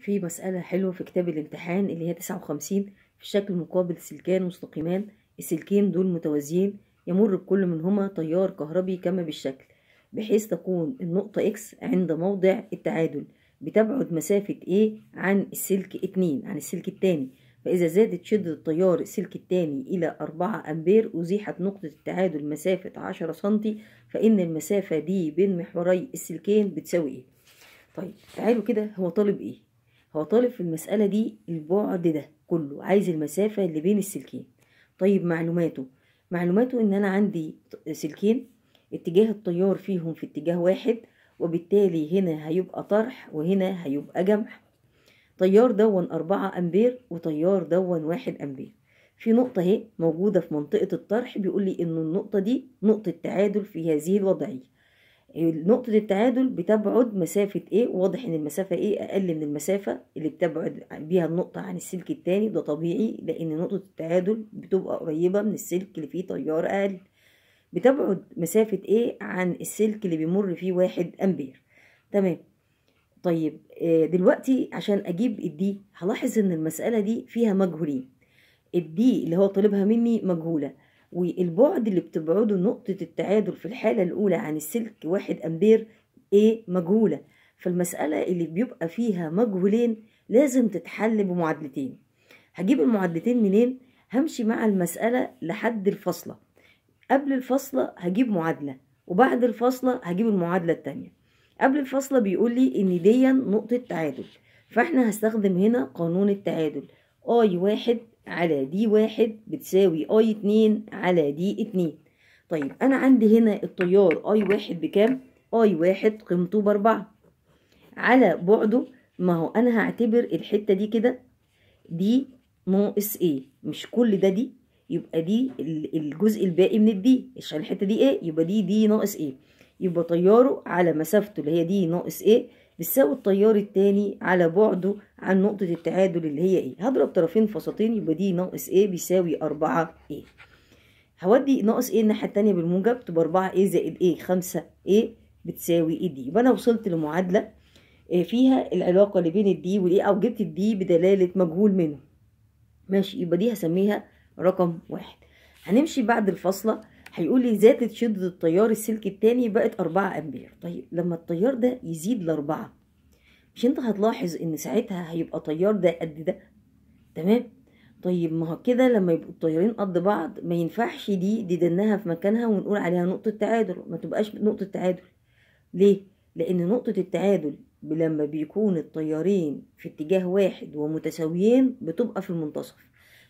في مسألة حلوة في كتاب الامتحان اللي هي تسعة وخمسين في الشكل مقابل سلكان مستقيمان السلكين دول متوازيين يمر بكل منهما تيار كهربي كما بالشكل بحيث تكون النقطة إكس عند موضع التعادل بتبعد مسافة A عن السلك اتنين عن السلك التاني فإذا زادت شدة التيار السلك التاني إلى أربعة أمبير أزيحت نقطة التعادل مسافة عشرة سنتي فإن المسافة دي بين محوري السلكين بتساوي إيه؟ طيب تعالوا كده هو طالب إيه؟ هو طالب في المسألة دي البعد ده كله عايز المسافة اللي بين السلكين طيب معلوماته معلوماته ان انا عندي سلكين اتجاه التيار فيهم في اتجاه واحد وبالتالي هنا هيبقى طرح وهنا هيبقى جمح تيار دون أربعة أمبير وتيار دون واحد أمبير في نقطة اهي موجودة في منطقة الطرح بيقول لي إن النقطة دي نقطة تعادل في هذه الوضعية نقطة التعادل بتبعد مسافة ايه واضح ان المسافة ايه اقل من المسافة اللي بتبعد بيها النقطة عن السلك التاني ده طبيعي لان نقطة التعادل بتبقى قريبة من السلك اللي فيه تيار اقل بتبعد مسافة ايه عن السلك اللي بيمر فيه واحد امبير تمام طيب آه، دلوقتي عشان اجيب الدي هلاحظ ان المسألة دي فيها مجهولين الدي اللي هو طالبها مني مجهولة والبعد اللي بتبعده نقطة التعادل في الحالة الأولى عن السلك واحد أمبير إيه مجهولة فالمسألة اللي بيبقى فيها مجهولين لازم تتحل بمعادلتين هجيب المعادلتين منين؟ همشي مع المسألة لحد الفاصلة قبل الفاصلة هجيب معادلة وبعد الفاصلة هجيب المعادلة التانية قبل الفاصلة بيقول لي إن دي نقطة تعادل فإحنا هستخدم هنا قانون التعادل أي واحد على دي واحد بتساوي اي اتنين على دي اتنين طيب انا عندي هنا التيار اي واحد بكام اي واحد قيمته باربعة على بعده ما هو انا هعتبر الحتة دي كده دي ناقص ايه مش كل ده دي يبقى دي الجزء الباقي من الدي عشان الحتة دي ايه يبقى دي دي ناقص ايه يبقى طياره على مسافته اللي هي دي ناقص ايه بتساوي التيار التاني على بعده عن نقطة التعادل اللي هي ايه هضرب طرفين فاصلتين يبقى دي ناقص ايه بيساوي أربعة ايه هودي ناقص ايه الناحية التانية بالموجب تبقى أربعة ايه زائد ايه خمسة ايه بتساوي ايه دي يبقى أنا وصلت لمعادلة آه، فيها العلاقة اللي بين الدي والايه أو جبت الدي بدلالة مجهول منه ماشي يبقى دي هسميها رقم واحد هنمشي بعد الفاصلة هيقول لي زادت شدة التيار السلكي التاني بقت أربعة أمبير طيب لما التيار ده يزيد لأربعة مش أنت هتلاحظ إن ساعتها هيبقى التيار ده قد ده تمام طيب ما هو كده لما يبقوا التيارين قد بعض ما ينفعش دي دي دنها في مكانها ونقول عليها نقطة تعادل ما تبقاش نقطة تعادل ليه؟ لأن نقطة التعادل لما بيكون التيارين في اتجاه واحد ومتساويين بتبقى في المنتصف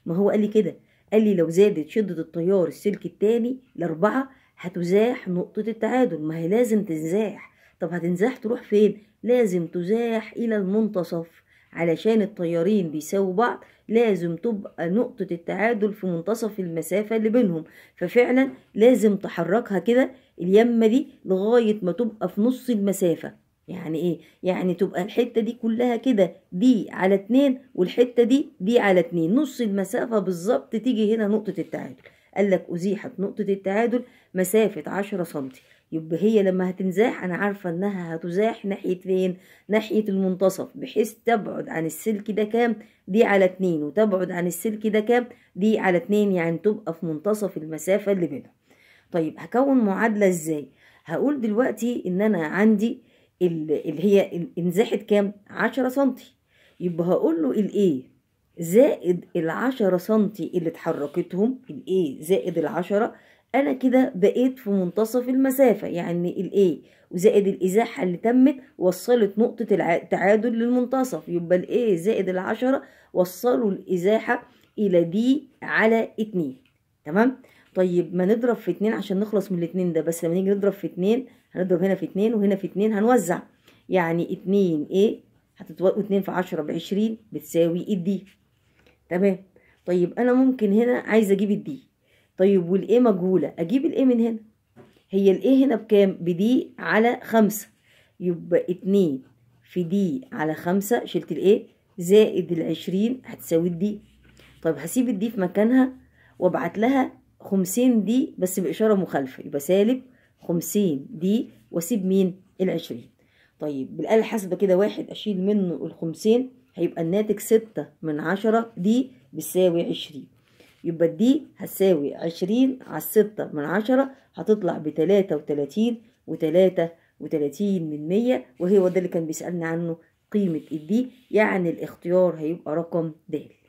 ما هو قال لي كده قال لي لو زادت شدة التيار السلك التاني لأربعة هتزاح نقطة التعادل ما هي لازم تنزاح طب هتنزاح تروح فين؟ لازم تزاح إلى المنتصف علشان الطيارين بيساووا بعض لازم تبقى نقطة التعادل في منتصف المسافة اللي بينهم ففعلا لازم تحركها كده اليمة دي لغاية ما تبقى في نص المسافة يعني ايه يعني تبقى الحتة دي كلها كده دي على اتنين والحتة دي دي على اتنين نص المسافة بالظبط تيجي هنا نقطة التعادل قال لك أزيحت نقطة التعادل مسافة 10 سنتي يبقى هي لما هتنزاح أنا عارفة إنها هتزاح ناحية فين؟ ناحية المنتصف بحيث تبعد عن السلك ده كام؟ دي على اتنين وتبعد عن السلك ده كام؟ دي على اتنين يعني تبقى في منتصف المسافة اللي بينهم. طيب هكون معادلة إزاي؟ هقول دلوقتي إن أنا عندي اللي هي انزاحت كام عشرة سنتي يبقى هقول له الايه زائد العشرة سنتي اللي اتحركتهم الايه زائد العشرة انا كده بقيت في منتصف المسافة يعني الايه وزائد الازاحة اللي تمت وصلت نقطة التعادل للمنتصف يبقى الايه زائد العشرة وصلوا الازاحة الى دي على اتنين تمام طيب ما نضرب في اتنين عشان نخلص من الاتنين ده بس لما نيجي نضرب في اتنين هنضرب هنا في اتنين وهنا في اتنين هنوزع يعني اتنين ايه هتتوزع اتنين في عشرة بعشرين بتساوي الدي تمام طيب انا ممكن هنا عايزه اجيب الدي طيب والايه مجهوله اجيب الايه من هنا هي الايه هنا بكام بدي على خمسة يبقى اتنين في دي على خمسة شلت الايه زائد العشرين هتساوي الدي طيب هسيب الدي في مكانها وابعت لها خمسين دي بس بإشارة مخالفة يبقى سالب خمسين دي واسيب مين العشرين طيب بالآلة الحاسبة كده واحد أشيل منه الخمسين هيبقى الناتج ستة من عشرة دي بتساوي عشرين يبقى دي هتساوي عشرين على الستة من عشرة هتطلع بتلاتة وتلاتين وتلاتة وتلاتين من مية وهو ده اللي كان بيسألنا عنه قيمة الدي يعني الاختيار هيبقى رقم دال